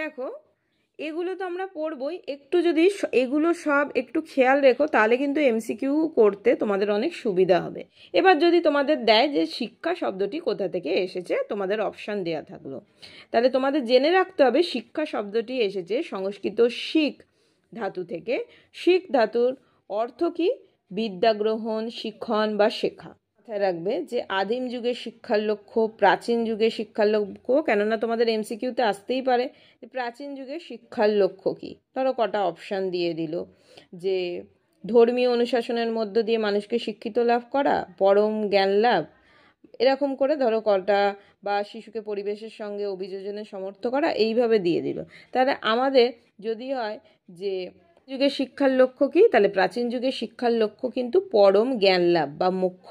দেখো এগুলো তো আমরা পড়বই একটু যদি এগুলো সব একটু খেয়াল রেখো তাহলে কিন্তু এমসিকিউ করতে তোমাদের অনেক সুবিধা হবে এবার যদি তোমাদের দেয় যে শিক্ষা শব্দটি কোথা থেকে এসেছে তোমাদের অপশান দেয়া থাকলো তাহলে তোমাদের জেনে রাখতে হবে শিক্ষা শব্দটি এসেছে সংস্কৃত শিখ ধাতু থেকে শিখ ধাতুর অর্থ কী বিদ্যাগ্রহণ শিক্ষণ বা শেখা মাথায় রাখবে যে আদিম যুগের শিক্ষার লক্ষ্য প্রাচীন যুগের শিক্ষার লক্ষ্য কেননা তোমাদের এমসিকিউতে আসতেই পারে যে প্রাচীন যুগের শিক্ষার লক্ষ্য কী ধরো কটা অপশান দিয়ে দিল যে ধর্মীয় অনুশাসনের মধ্য দিয়ে মানুষকে শিক্ষিত লাভ করা পরম জ্ঞান লাভ এরকম করে ধরো কটা বা শিশুকে পরিবেশের সঙ্গে অভিযোজনে সমর্থ করা এইভাবে দিয়ে দিল তাহলে আমাদের যদি হয় যে যুগের শিক্ষার লক্ষ্য কি তাহলে প্রাচীন যুগে শিক্ষার লক্ষ্য কিন্তু পরম জ্ঞান লাভ বা মোক্ষ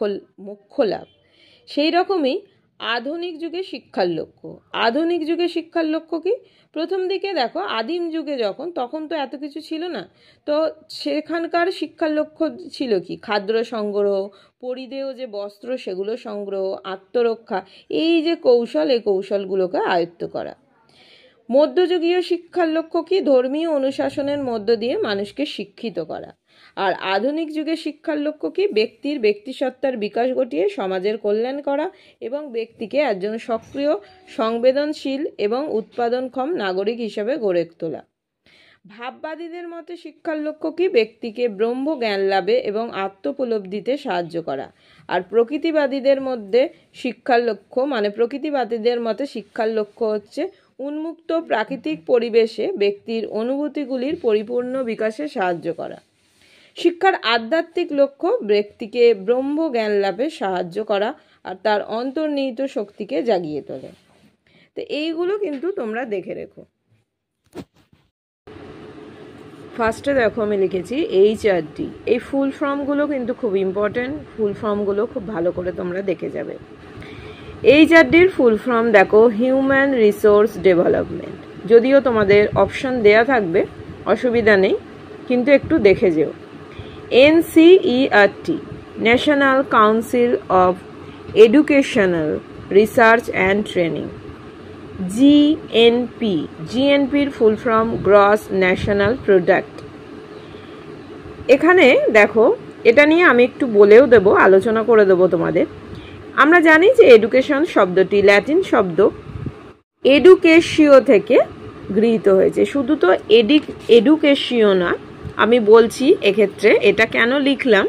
মুখ্য লাভ সেই রকমই আধুনিক যুগে শিক্ষার লক্ষ্য আধুনিক যুগে শিক্ষার লক্ষ্য কি প্রথম দিকে দেখো আদিম যুগে যখন তখন তো এত কিছু ছিল না তো সেখানকার শিক্ষার লক্ষ্য ছিল কি খাদ্য সংগ্রহ পরিধেয় যে বস্ত্র সেগুলো সংগ্রহ আত্মরক্ষা এই যে কৌশল এই কৌশলগুলোকে আয়ত্ত করা মধ্যযুগীয় শিক্ষার লক্ষ্য কি ধর্মীয় অনুশাসনের মধ্য দিয়ে মানুষকে শিক্ষিত করা আর আধুনিক যুগে শিক্ষার লক্ষ্য কি ব্যক্তির ব্যক্তিসত্তার বিকাশ ঘটিয়ে সমাজের কল্যাণ করা এবং ব্যক্তিকে একজন সক্রিয় সংবেদনশীল এবং উৎপাদনক্ষম নাগরিক হিসেবে গড়ে তোলা ভাববাদীদের মতে শিক্ষার লক্ষ্য কি ব্যক্তিকে ব্রহ্ম জ্ঞান লাভে এবং আত্মপলব্ধিতে সাহায্য করা আর প্রকৃতিবাদীদের মধ্যে শিক্ষার লক্ষ্য মানে প্রকৃতিবাদীদের মতে শিক্ষার লক্ষ্য হচ্ছে উন্মুক্ত প্রাকৃতিক পরিবেশে ব্যক্তির অনুভূতিগুলির পরিপূর্ণ বিকাশে সাহায্য করা শিক্ষার আধ্যাত্মিক লক্ষ্য ব্যক্তিকে ব্রহ্ম জ্ঞান লাভে সাহায্য করা আর তার অন্তর্নিহিত শক্তিকে জাগিয়ে তোলে তো এইগুলো কিন্তু তোমরা দেখে রেখো ফার্স্টে দেখো আমি লিখেছি এইচ আর ডি এই ফুল ফর্মগুলো কিন্তু খুব ইম্পর্টেন্ট ফুল ফর্মগুলো খুব ভালো করে তোমরা দেখে যাবে চারটির ফুল ফর্ম দেখো হিউম্যান রিসোর্স ডেভেলপমেন্ট যদিও তোমাদের অপশন দেয়া থাকবে অসুবিধা নেই কিন্তু একটু দেখে যেও NCERT national council of educational research and training GNP জিএনপির full form gross national product এখানে দেখো এটা নিয়ে আমি একটু বলেও দেব আলোচনা করে দেবো তোমাদের আমরা জানি যে এডুকেশন শব্দটি ল্যাটিন শব্দ এডুকেশিও থেকে গৃহীত হয়েছে শুধু তো এডিক এডুকেশিও না আমি বলছি এক্ষেত্রে এটা কেন লিখলাম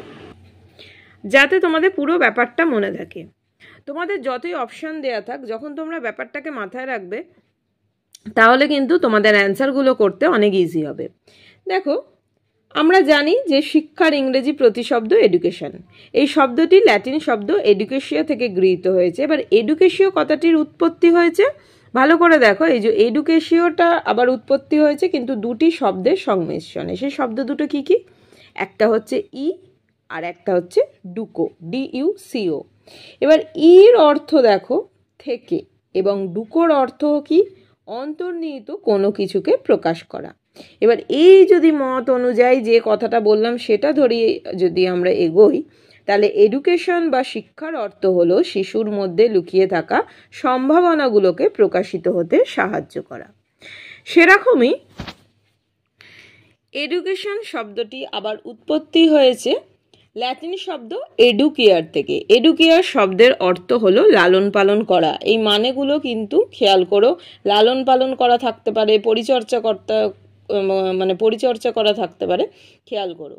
যাতে তোমাদের পুরো ব্যাপারটা মনে থাকে তোমাদের যতই অপশান দেয়া থাক যখন তোমরা ব্যাপারটাকে মাথায় রাখবে তাহলে কিন্তু তোমাদের অ্যান্সারগুলো করতে অনেক ইজি হবে দেখো আমরা জানি যে শিক্ষার ইংরেজি প্রতিশব্দ এডুকেশন এই শব্দটি ল্যাটিন শব্দ এডুকেশিয়া থেকে গৃহীত হয়েছে এবার এডুকেশীয় কথাটির উৎপত্তি হয়েছে ভালো করে দেখো এই যে এডুকেশিওটা আবার উৎপত্তি হয়েছে কিন্তু দুটি শব্দের সংমিশ্রণে সেই শব্দ দুটো কি কি একটা হচ্ছে ই আর একটা হচ্ছে ডুকো ডি ইউ সিও এবার ইর অর্থ দেখো থেকে এবং ডুকোর অর্থ কি অন্তর্নিহিত কোনো কিছুকে প্রকাশ করা এবার এই যদি মত অনুযায়ী যে কথাটা বললাম সেটা ধরি যদি আমরা এগোই তাহলে এডুকেশন বা শিক্ষার অর্থ হলো শিশুর মধ্যে লুকিয়ে থাকা সম্ভাবনাগুলোকে প্রকাশিত হতে সাহায্য করা সেরকমই এডুকেশন শব্দটি আবার উৎপত্তি হয়েছে ল্যাটিন শব্দ এডুকেয়ার থেকে এডুকেয়ার শব্দের অর্থ হলো লালন পালন করা এই মানেগুলো কিন্তু খেয়াল করো লালন পালন করা থাকতে পারে পরিচর্যা কর্তা মানে পরিচর্যা করা থাকতে পারে খেয়াল করো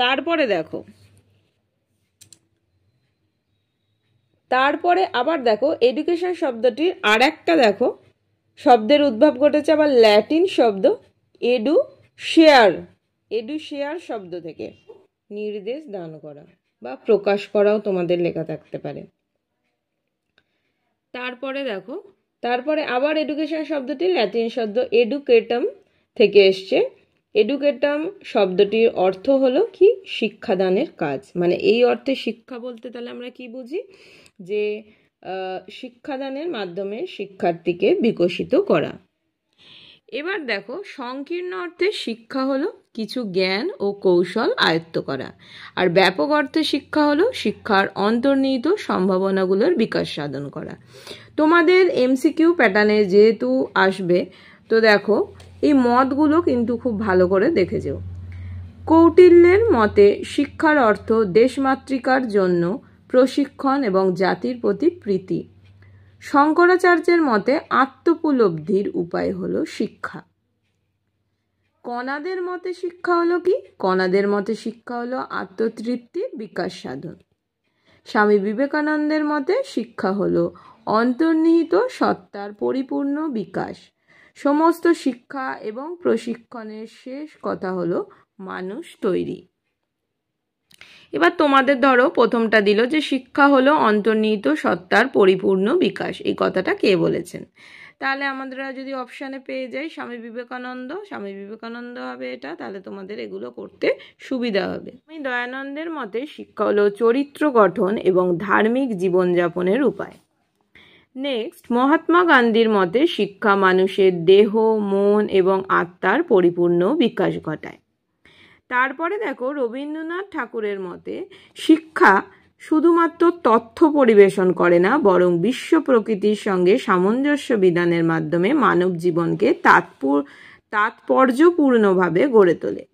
তারপরে দেখো তারপরে আবার দেখো এডুকেশন শব্দটির আর একটা দেখো শব্দের উদ্ভব ঘটেছে আবার ল্যাটিন শব্দ এডু শেয়ার এডু শেয়ার শব্দ থেকে নির্দেশ দান করা বা প্রকাশ করাও তোমাদের লেখা থাকতে পারে তারপরে দেখো তারপরে আবার এডুকেশন শব্দটি ল্যাটিন শব্দ এডুকেটম থেকে এসছে এডুকেটাম শব্দটির অর্থ হলো কি শিক্ষাদানের কাজ মানে এই অর্থে শিক্ষা বলতে তাহলে আমরা কি বুঝি যে শিক্ষাদানের মাধ্যমে শিক্ষার্থীকে বিকশিত করা এবার দেখো সংকীর্ণ অর্থে শিক্ষা হলো কিছু জ্ঞান ও কৌশল আয়ত্ত করা আর ব্যাপক অর্থে শিক্ষা হলো শিক্ষার অন্তর্নিহিত সম্ভাবনাগুলোর বিকাশ সাধন করা তোমাদের এমসিকিউ প্যাটার্নে যেহেতু আসবে তো দেখো এই মতগুলো কিন্তু খুব ভালো করে দেখে যেও কৌটিল্যের মতে শিক্ষার অর্থ দেশমাতৃকার জন্য প্রশিক্ষণ এবং জাতির প্রতি প্রীতি শঙ্করাচার্যের মতে আত্মপুলব্ধির উপায় হল শিক্ষা কণাদের মতে শিক্ষা হলো কি কণাদের মতে শিক্ষা হলো আত্মতৃপ্তির বিকাশ সাধন স্বামী বিবেকানন্দের মতে শিক্ষা হলো অন্তর্নিহিত সত্তার পরিপূর্ণ বিকাশ সমস্ত শিক্ষা এবং প্রশিক্ষণের শেষ কথা হলো মানুষ তৈরি এবার তোমাদের ধরো প্রথমটা দিল যে শিক্ষা হলো অন্তর্নিহিত সত্তার পরিপূর্ণ বিকাশ এই কথাটা কে বলেছেন তাহলে আমাদের যদি অপশানে পেয়ে যাই স্বামী বিবেকানন্দ স্বামী বিবেকানন্দ হবে এটা তাহলে তোমাদের এগুলো করতে সুবিধা হবে স্বামী দয়ানন্দের মতে শিক্ষা হলো চরিত্র গঠন এবং ধার্মিক জীবনযাপনের উপায় নেক্সট মহাত্মা গান্ধীর মতে শিক্ষা মানুষের দেহ মন এবং আত্মার পরিপূর্ণ বিকাশ ঘটায় তারপরে দেখো রবীন্দ্রনাথ ঠাকুরের মতে শিক্ষা শুধুমাত্র তথ্য পরিবেশন করে না বরং বিশ্ব প্রকৃতির সঙ্গে সামঞ্জস্য বিধানের মাধ্যমে মানব জীবনকে তাৎপর তাৎপর্যপূর্ণভাবে গড়ে তোলে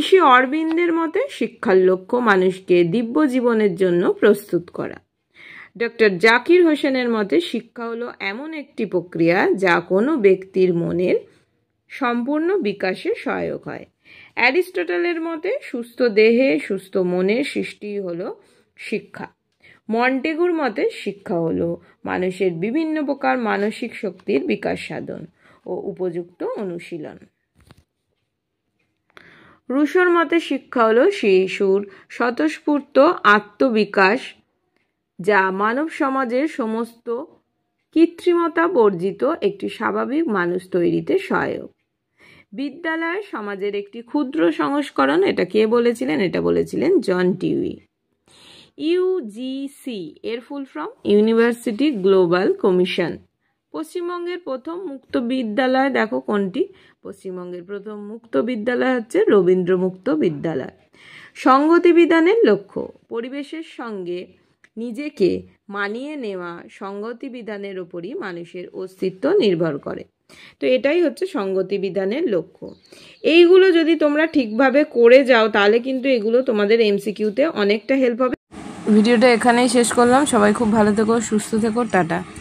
ঋষি অরবিন্দের মতে শিক্ষার লক্ষ্য মানুষকে দিব্য জীবনের জন্য প্রস্তুত করা ডক্টর জাকির হোসেনের মতে শিক্ষা হলো এমন একটি প্রক্রিয়া যা কোনো ব্যক্তির মনের সম্পূর্ণ বিকাশে সহায়ক হয় অ্যারিস্টোটলের মতে সুস্থ দেহে সুস্থ মনের সৃষ্টি হলো শিক্ষা মন্টেগুর মতে শিক্ষা হলো মানুষের বিভিন্ন প্রকার মানসিক শক্তির বিকাশ সাধন ও উপযুক্ত অনুশীলন রুশোর মতে শিক্ষা হলো শিশুর স্বতঃস্ফূর্ত আত্মবিকাশ যা মানব সমাজের সমস্ত কৃত্রিমতা বর্জিত একটি স্বাভাবিক মানুষ তৈরিতে সহায়ক বিদ্যালয় সমাজের একটি ক্ষুদ্র সংস্করণ এটা কে বলেছিলেন এটা বলেছিলেন জন টিউই ইউজিসি এর full from university global commission পশ্চিমবঙ্গের প্রথম মুক্ত বিদ্যালয় দেখো কোনটি পশ্চিমবঙ্গের প্রথম মুক্ত বিদ্যালয় হচ্ছে রবীন্দ্র মুক্ত বিদ্যালয় সংগতি বিধানের লক্ষ্য পরিবেশের সঙ্গে নিজেকে মানিয়ে নেওয়া সঙ্গতি বিধানের ওপরই মানুষের অস্তিত্ব নির্ভর করে তো এটাই হচ্ছে সঙ্গতি বিধানের লক্ষ্য এইগুলো যদি তোমরা ঠিকভাবে করে যাও তাহলে কিন্তু এগুলো তোমাদের এমসিকিউতে অনেকটা হেল্প হবে ভিডিওটা এখানেই শেষ করলাম সবাই খুব ভালো থেকো সুস্থ থেকো টাটা